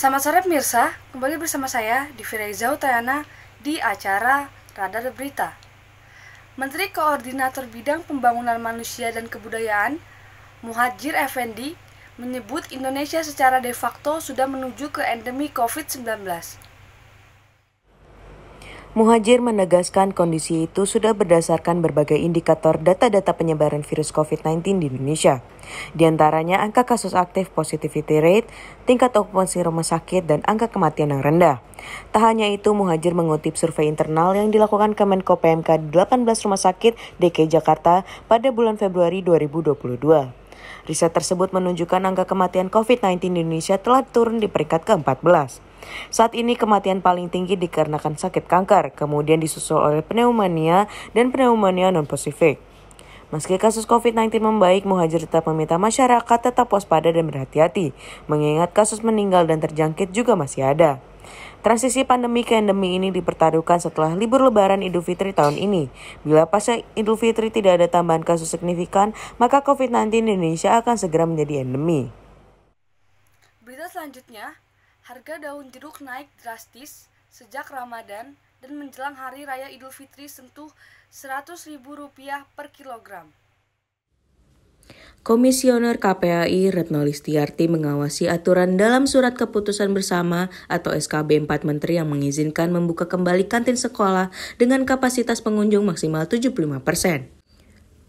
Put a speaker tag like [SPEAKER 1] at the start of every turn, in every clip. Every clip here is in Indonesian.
[SPEAKER 1] Selamat sore pemirsa, kembali bersama saya di Reza Utayana di acara Radar Berita. Menteri Koordinator Bidang Pembangunan Manusia dan Kebudayaan, Muhajir Effendi, menyebut Indonesia secara de facto sudah menuju ke endemi COVID-19.
[SPEAKER 2] Muhajir menegaskan kondisi itu sudah berdasarkan berbagai indikator data-data penyebaran virus COVID-19 di Indonesia. Di antaranya angka kasus aktif positivity rate, tingkat okupansi rumah sakit, dan angka kematian yang rendah. Tak hanya itu, Muhajir mengutip survei internal yang dilakukan Kemenko PMK 18 rumah sakit DKI Jakarta pada bulan Februari 2022. Riset tersebut menunjukkan angka kematian COVID-19 di Indonesia telah turun di peringkat ke-14. Saat ini kematian paling tinggi dikarenakan sakit kanker, kemudian disusul oleh pneumonia dan pneumonia non-pasifik. Meski kasus COVID-19 membaik, Muhajir tetap meminta masyarakat tetap waspada dan berhati-hati, mengingat kasus meninggal dan terjangkit juga masih ada. Transisi pandemi ke endemi ini dipertaruhkan setelah libur lebaran Idul Fitri tahun ini. Bila pasca Idul Fitri tidak ada tambahan kasus signifikan, maka COVID-19 di Indonesia akan segera menjadi endemi.
[SPEAKER 1] Berita selanjutnya, harga daun jeruk naik drastis sejak Ramadan dan menjelang hari raya Idul Fitri sentuh Rp100.000 per kilogram.
[SPEAKER 2] Komisioner KPAI Retno Listiarti mengawasi aturan dalam surat keputusan bersama atau SKB 4 Menteri yang mengizinkan membuka kembali kantin sekolah dengan kapasitas pengunjung maksimal 75 persen.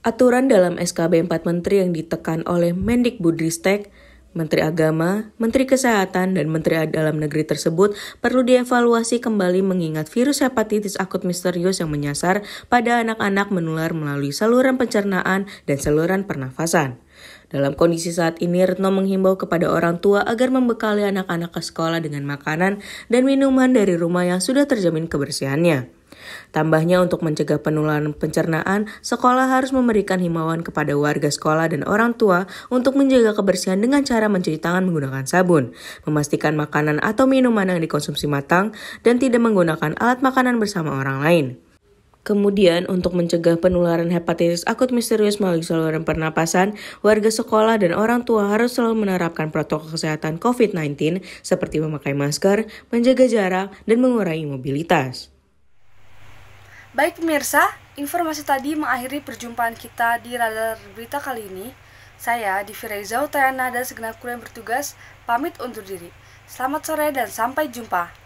[SPEAKER 2] Aturan dalam SKB 4 Menteri yang ditekan oleh Mendik Budristek Menteri Agama, Menteri Kesehatan, dan Menteri Dalam Negeri tersebut perlu dievaluasi kembali mengingat virus hepatitis akut misterius yang menyasar pada anak-anak menular melalui saluran pencernaan dan saluran pernafasan. Dalam kondisi saat ini, Retno menghimbau kepada orang tua agar membekali anak-anak ke sekolah dengan makanan dan minuman dari rumah yang sudah terjamin kebersihannya. Tambahnya untuk mencegah penularan pencernaan, sekolah harus memberikan himbauan kepada warga sekolah dan orang tua untuk menjaga kebersihan dengan cara mencuci tangan menggunakan sabun, memastikan makanan atau minuman yang dikonsumsi matang, dan tidak menggunakan alat makanan bersama orang lain. Kemudian, untuk mencegah penularan hepatitis akut misterius melalui saluran pernapasan, warga sekolah dan orang tua harus selalu menerapkan protokol kesehatan COVID-19 seperti memakai masker, menjaga jarak, dan mengurangi mobilitas.
[SPEAKER 1] Baik pemirsa, informasi tadi mengakhiri perjumpaan kita di Radar Berita kali ini. Saya Divi Reza Utayana dan segenap kru yang bertugas pamit undur diri. Selamat sore dan sampai jumpa.